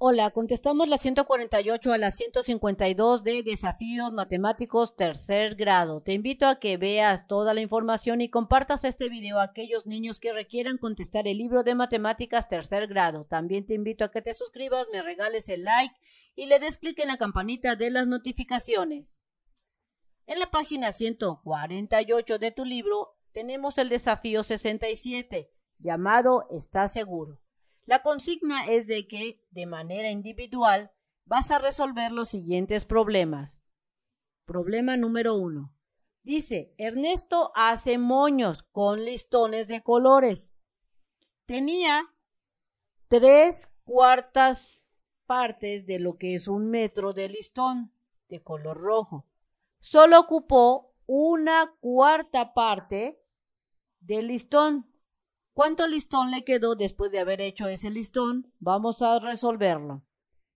Hola, contestamos la 148 a la 152 de Desafíos Matemáticos Tercer Grado. Te invito a que veas toda la información y compartas este video a aquellos niños que requieran contestar el libro de Matemáticas Tercer Grado. También te invito a que te suscribas, me regales el like y le des clic en la campanita de las notificaciones. En la página 148 de tu libro tenemos el desafío 67, llamado Está seguro. La consigna es de que, de manera individual, vas a resolver los siguientes problemas. Problema número uno. Dice, Ernesto hace moños con listones de colores. Tenía tres cuartas partes de lo que es un metro de listón de color rojo. Solo ocupó una cuarta parte del listón ¿Cuánto listón le quedó después de haber hecho ese listón? Vamos a resolverlo.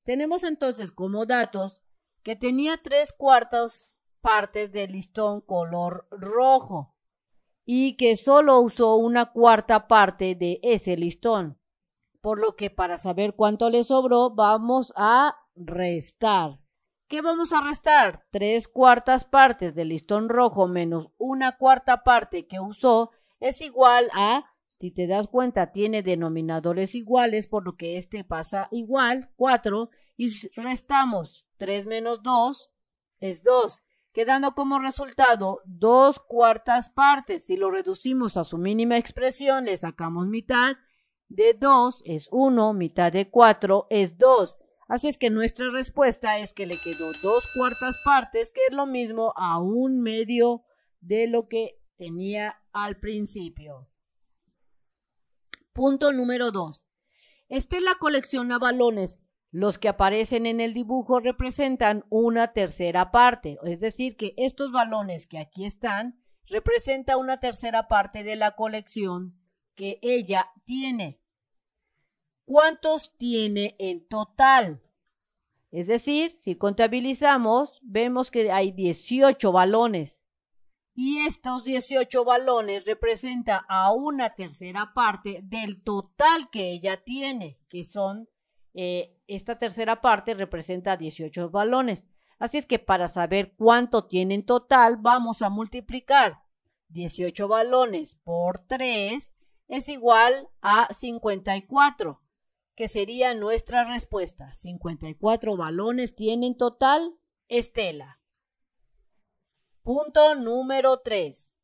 Tenemos entonces como datos que tenía tres cuartas partes del listón color rojo y que solo usó una cuarta parte de ese listón. Por lo que para saber cuánto le sobró vamos a restar. ¿Qué vamos a restar? Tres cuartas partes del listón rojo menos una cuarta parte que usó es igual a si te das cuenta, tiene denominadores iguales, por lo que este pasa igual, 4, y restamos 3 menos 2 es 2, quedando como resultado 2 cuartas partes. Si lo reducimos a su mínima expresión, le sacamos mitad de 2 es 1, mitad de 4 es 2. Así es que nuestra respuesta es que le quedó dos cuartas partes, que es lo mismo a un medio de lo que tenía al principio. Punto número 2. Este colección a balones. Los que aparecen en el dibujo representan una tercera parte, es decir, que estos balones que aquí están representan una tercera parte de la colección que ella tiene. ¿Cuántos tiene en total? Es decir, si contabilizamos, vemos que hay 18 balones y estos 18 balones representa a una tercera parte del total que ella tiene, que son, eh, esta tercera parte representa 18 balones. Así es que para saber cuánto tiene en total, vamos a multiplicar 18 balones por 3 es igual a 54, que sería nuestra respuesta. 54 balones tiene en total Estela. Punto número 3.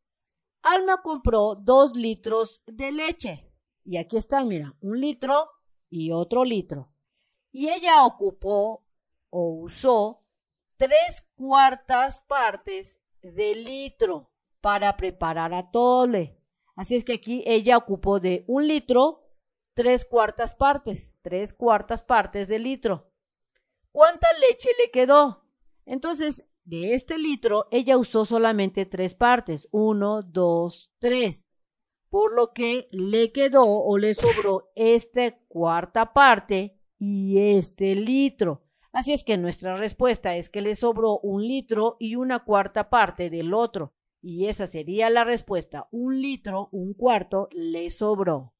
Alma compró dos litros de leche. Y aquí están, mira, un litro y otro litro. Y ella ocupó o usó tres cuartas partes de litro para preparar a Tole. Así es que aquí ella ocupó de un litro tres cuartas partes, tres cuartas partes de litro. ¿Cuánta leche le quedó? Entonces de este litro, ella usó solamente tres partes, uno, dos, tres, por lo que le quedó o le sobró esta cuarta parte y este litro. Así es que nuestra respuesta es que le sobró un litro y una cuarta parte del otro. Y esa sería la respuesta. Un litro, un cuarto, le sobró.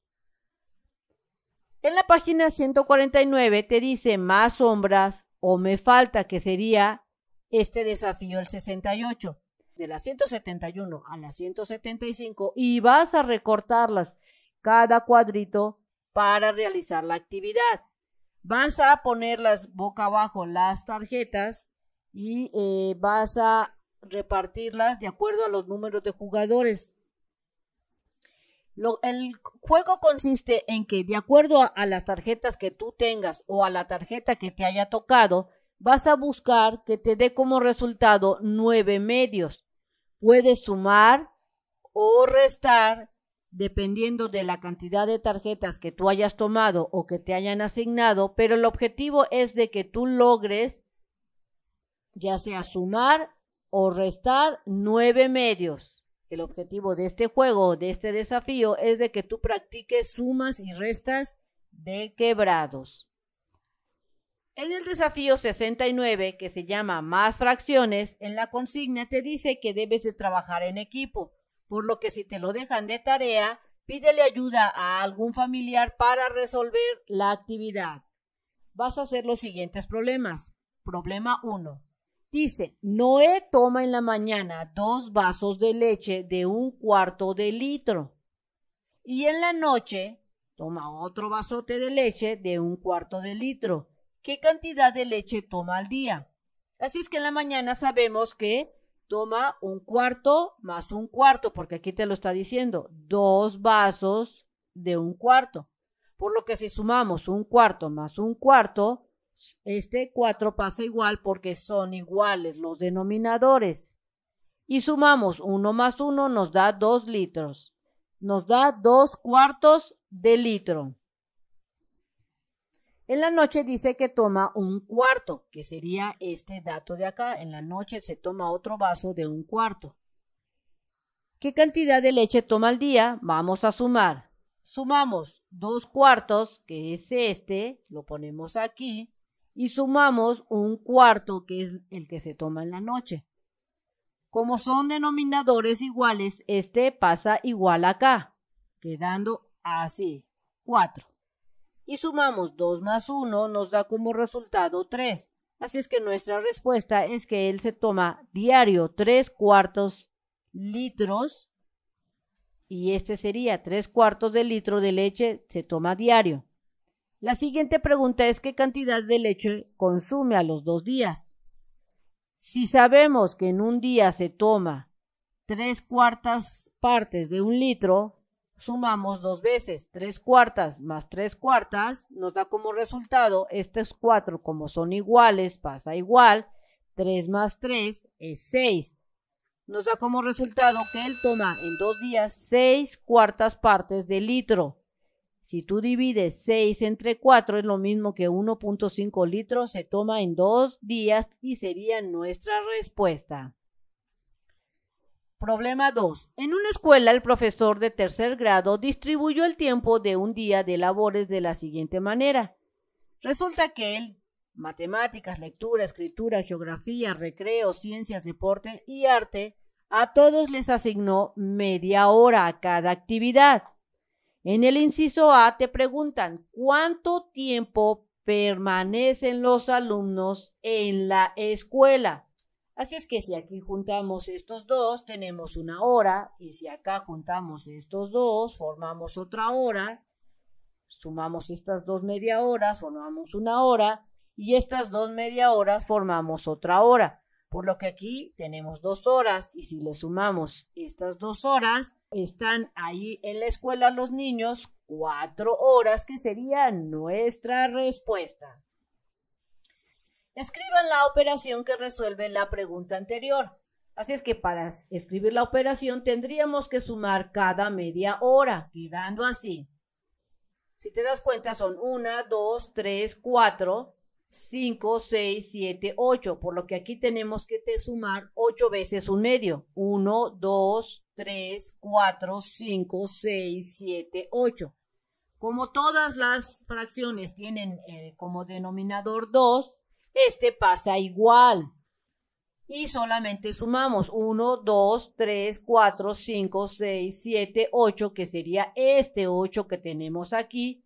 En la página 149 te dice más sombras o me falta, que sería este desafío el 68, de las 171 a las 175 y vas a recortarlas cada cuadrito para realizar la actividad. Vas a ponerlas boca abajo las tarjetas y eh, vas a repartirlas de acuerdo a los números de jugadores. el juego consiste en que de acuerdo a las tarjetas que tú tengas o a la tarjeta que te haya tocado, vas a buscar que te dé como resultado nueve medios. Puedes sumar o restar dependiendo de la cantidad de tarjetas que tú hayas tomado o que te hayan asignado, pero el objetivo es de que tú logres ya sea sumar o restar nueve medios. El objetivo de este juego, de este desafío, es de que tú practiques sumas y restas de quebrados. En el desafío 69, que se llama Más fracciones, en la consigna te dice que debes de trabajar en equipo, por lo que si te lo dejan de tarea, pídele ayuda a algún familiar para resolver la actividad. Vas a hacer los siguientes problemas. Problema 1. Dice, Noé toma en la mañana dos vasos de leche de un cuarto de litro y en la noche toma otro vasote de leche de un cuarto de litro qué cantidad de leche toma al día. Así es que en la mañana sabemos que toma un cuarto más un cuarto, porque aquí te lo está diciendo, dos vasos de un cuarto. Por lo que si sumamos un cuarto más un cuarto, este 4 pasa igual porque son iguales los denominadores. Y sumamos 1 más 1 nos da 2 litros. Nos da 2 cuartos de litro. En la noche dice que toma un cuarto, que sería este dato de acá. En la noche se toma otro vaso de un cuarto. ¿Qué cantidad de leche toma al día? Vamos a sumar. Sumamos dos cuartos, que es este, lo ponemos aquí, y sumamos un cuarto, que es el que se toma en la noche. Como son denominadores iguales, este pasa igual acá, quedando así, cuatro y sumamos 2 más 1 nos da como resultado 3. Así es que nuestra respuesta es que él se toma diario 3 cuartos litros y este sería 3 cuartos de litro de leche se toma diario. La siguiente pregunta es qué cantidad de leche consume a los dos días. Si sabemos que en un día se toma tres cuartas partes de un litro, sumamos dos veces, tres cuartas más tres cuartas, nos da como resultado estos cuatro, como son iguales, pasa igual, tres más tres es seis Nos da como resultado que él toma en dos días seis cuartas partes de litro. Si tú divides 6 entre 4 es lo mismo que 1.5 litros se toma en dos días y sería nuestra respuesta. Problema 2. En una escuela, el profesor de tercer grado distribuyó el tiempo de un día de labores de la siguiente manera. Resulta que él, matemáticas, lectura, escritura, geografía, recreo, ciencias, deporte y arte, a todos les asignó media hora a cada actividad. En el inciso A te preguntan cuánto tiempo permanecen los alumnos en la escuela. Así es que si aquí juntamos estos dos, tenemos una hora, y si acá juntamos estos dos, formamos otra hora, sumamos estas dos media horas, formamos una hora, y estas dos media horas formamos otra hora. Por lo que aquí tenemos dos horas, y si le sumamos estas dos horas, están ahí en la escuela los niños cuatro horas, que sería nuestra respuesta. Escriban la operación que resuelve la pregunta anterior. Así es que para escribir la operación tendríamos que sumar cada media hora, quedando así. Si te das cuenta son 1, 2, 3, 4, 5, 6, 7, 8, por lo que aquí tenemos que sumar 8 veces un medio. 1, 2, 3, 4, 5, 6, 7, 8. Como todas las fracciones tienen eh, como denominador 2, este pasa igual. Y solamente sumamos 1, 2, 3, 4, 5, 6, 7, 8, que sería este 8 que tenemos aquí.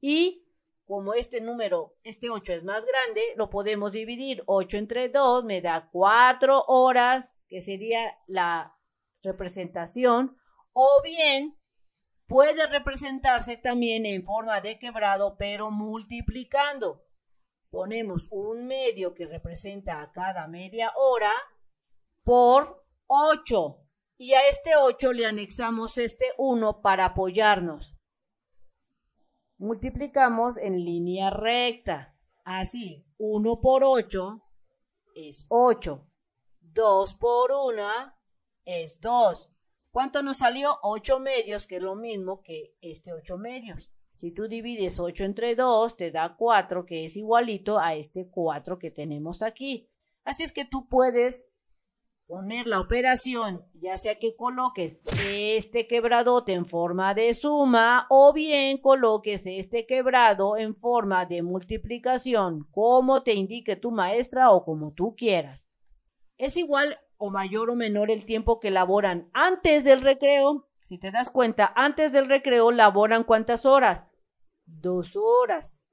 Y como este número, este 8 es más grande, lo podemos dividir. 8 entre 2 me da 4 horas, que sería la representación. O bien puede representarse también en forma de quebrado, pero multiplicando ponemos un medio que representa a cada media hora por 8. Y a este 8 le anexamos este 1 para apoyarnos. Multiplicamos en línea recta. Así, 1 por 8 es 8. 2 por 1 es 2. ¿Cuánto nos salió? 8 medios, que es lo mismo que este 8 medios. Si tú divides 8 entre 2, te da 4, que es igualito a este 4 que tenemos aquí. Así es que tú puedes poner la operación, ya sea que coloques este quebradote en forma de suma o bien coloques este quebrado en forma de multiplicación, como te indique tu maestra o como tú quieras. Es igual o mayor o menor el tiempo que laboran antes del recreo. Si te das cuenta, antes del recreo laboran cuántas horas? dos horas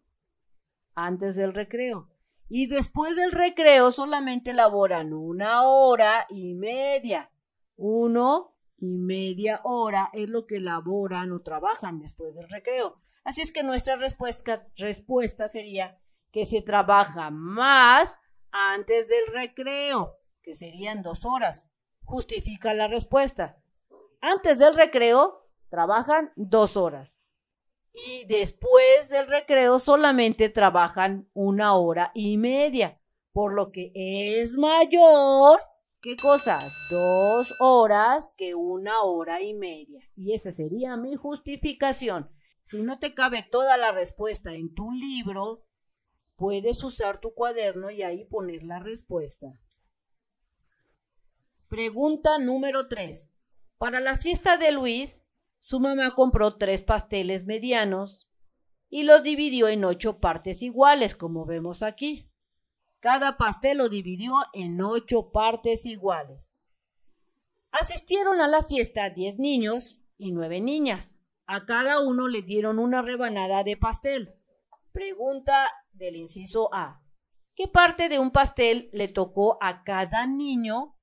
antes del recreo. Y después del recreo solamente laboran una hora y media. Uno y media hora es lo que laboran o trabajan después del recreo. Así es que nuestra respuesta, respuesta sería que se trabaja más antes del recreo, que serían dos horas. Justifica la respuesta. Antes del recreo trabajan dos horas y después del recreo solamente trabajan una hora y media, por lo que es mayor, ¿qué cosa? Dos horas que una hora y media. Y esa sería mi justificación. Si no te cabe toda la respuesta en tu libro, puedes usar tu cuaderno y ahí poner la respuesta. Pregunta número 3. Para la fiesta de Luis, su mamá compró tres pasteles medianos y los dividió en ocho partes iguales, como vemos aquí. Cada pastel lo dividió en ocho partes iguales. Asistieron a la fiesta diez niños y nueve niñas. A cada uno le dieron una rebanada de pastel. Pregunta del inciso A. ¿Qué parte de un pastel le tocó a cada niño?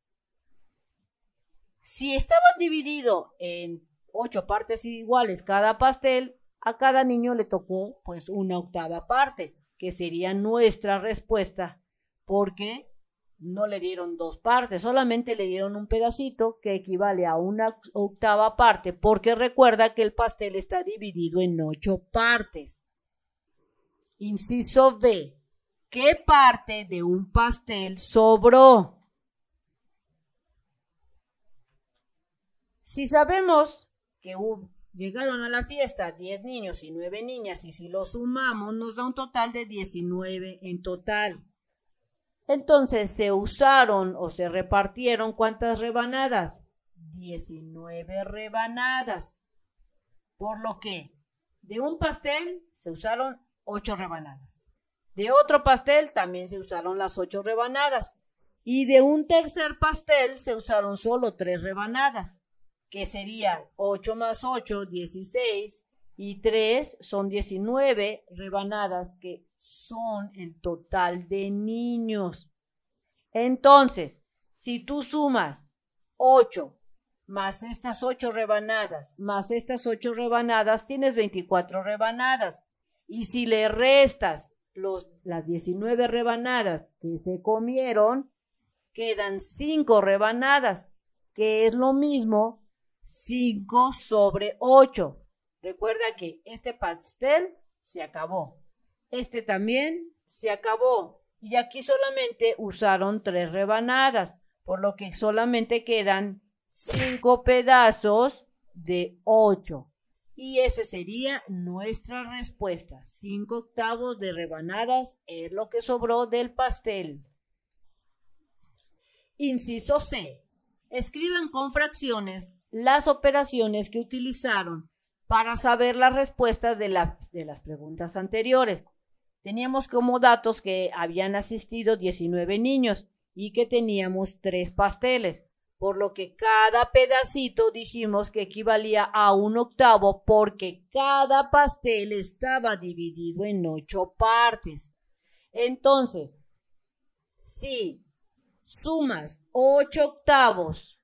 Si estaban divididos en ocho partes iguales cada pastel, a cada niño le tocó pues una octava parte, que sería nuestra respuesta, porque no le dieron dos partes, solamente le dieron un pedacito que equivale a una octava parte, porque recuerda que el pastel está dividido en ocho partes. Inciso B. ¿Qué parte de un pastel sobró? Si sabemos que Llegaron a la fiesta 10 niños y 9 niñas y si lo sumamos nos da un total de 19 en total. Entonces se usaron o se repartieron cuántas rebanadas? 19 rebanadas. Por lo que de un pastel se usaron 8 rebanadas. De otro pastel también se usaron las 8 rebanadas. Y de un tercer pastel se usaron solo 3 rebanadas que sería, 8 más 8, 16, y 3 son 19 rebanadas, que son el total de niños. Entonces, si tú sumas 8 más estas 8 rebanadas, más estas 8 rebanadas, tienes 24 rebanadas. Y si le restas las 19 rebanadas que se comieron, quedan 5 rebanadas, que es lo mismo 5 sobre 8. Recuerda que este pastel se acabó. Este también se acabó. Y aquí solamente usaron tres rebanadas, por lo que solamente quedan cinco pedazos de 8. Y esa sería nuestra respuesta. 5 octavos de rebanadas es lo que sobró del pastel. Inciso C. Escriban con fracciones las operaciones que utilizaron para saber las respuestas de, las preguntas anteriores. Teníamos como datos que habían asistido 19 niños y que teníamos tres pasteles, por lo que cada pedacito dijimos que equivalía a un octavo porque cada pastel estaba dividido en ocho partes. Entonces, si sumas ocho octavos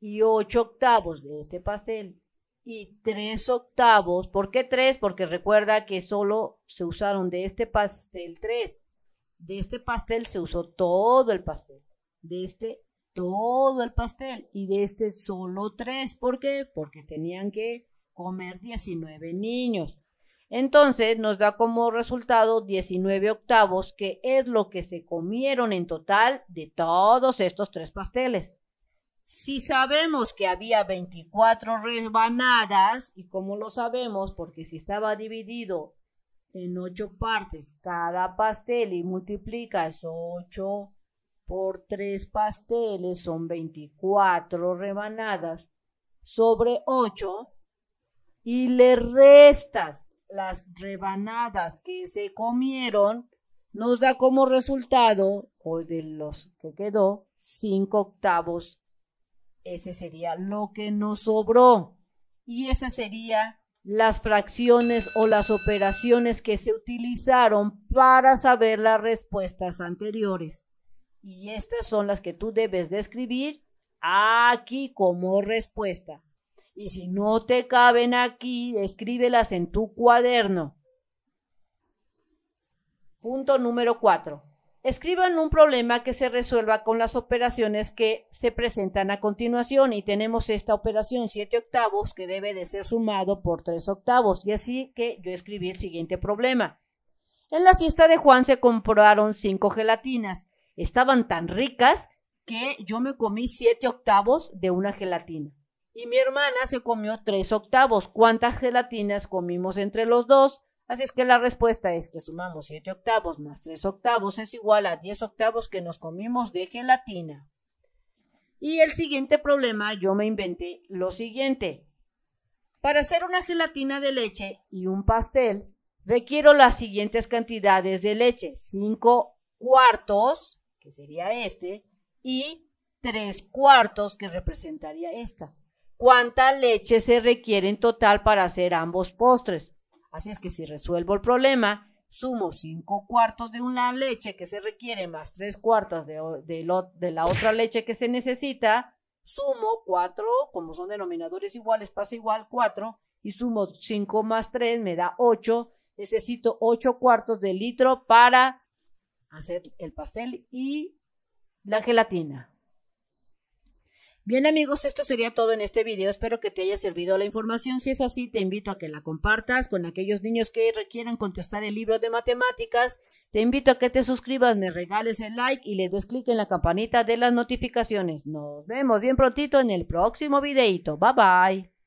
y 8 octavos de este pastel y 3 octavos. ¿Por qué 3? Porque recuerda que solo se usaron de este pastel 3. De este pastel se usó todo el pastel. De este todo el pastel y de este solo 3. ¿Por qué? Porque tenían que comer 19 niños. Entonces nos da como resultado 19 octavos, que es lo que se comieron en total de todos estos tres pasteles. Si sabemos que había 24 rebanadas, y como lo sabemos, porque si estaba dividido en 8 partes cada pastel y multiplicas 8 por 3 pasteles, son 24 rebanadas sobre 8, y le restas las rebanadas que se comieron, nos da como resultado, o de los que quedó, 5 octavos ese sería lo que nos sobró. Y esas serían las fracciones o las operaciones que se utilizaron para saber las respuestas anteriores. Y estas son las que tú debes describir aquí como respuesta. Y si no te caben aquí, escríbelas en tu cuaderno. Punto número 4. Escriban un problema que se resuelva con las operaciones que se presentan a continuación y tenemos esta operación 7 octavos que debe de ser sumado por 3 octavos y así que yo escribí el siguiente problema. En la fiesta de Juan se compraron 5 gelatinas. Estaban tan ricas que yo me comí 7 octavos de una gelatina y mi hermana se comió 3 octavos. ¿Cuántas gelatinas comimos entre los dos? Así es que la respuesta es que sumamos 7 octavos más 3 octavos es igual a 10 octavos que nos comimos de gelatina. Y el siguiente problema yo me inventé lo siguiente. Para hacer una gelatina de leche y un pastel, requiero las siguientes cantidades de leche. 5 cuartos, que sería este, y 3 cuartos, que representaría esta. ¿Cuánta leche se requiere en total para hacer ambos postres? Así es que si resuelvo el problema, sumo 5 cuartos de una leche que se requiere más 3 cuartos de, la otra leche que se necesita, sumo 4, como son denominadores iguales, pasa igual 4, y sumo 5 más 3 me da 8. Necesito 8 cuartos de litro para hacer el pastel y la gelatina. Bien amigos, esto sería todo en este video. Espero que te haya servido la información. Si es así, te invito a que la compartas con aquellos niños que requieran contestar el libro de matemáticas. Te invito a que te suscribas, me regales el like y le des clic en la campanita de las notificaciones. Nos vemos bien prontito en el próximo videito. Bye bye.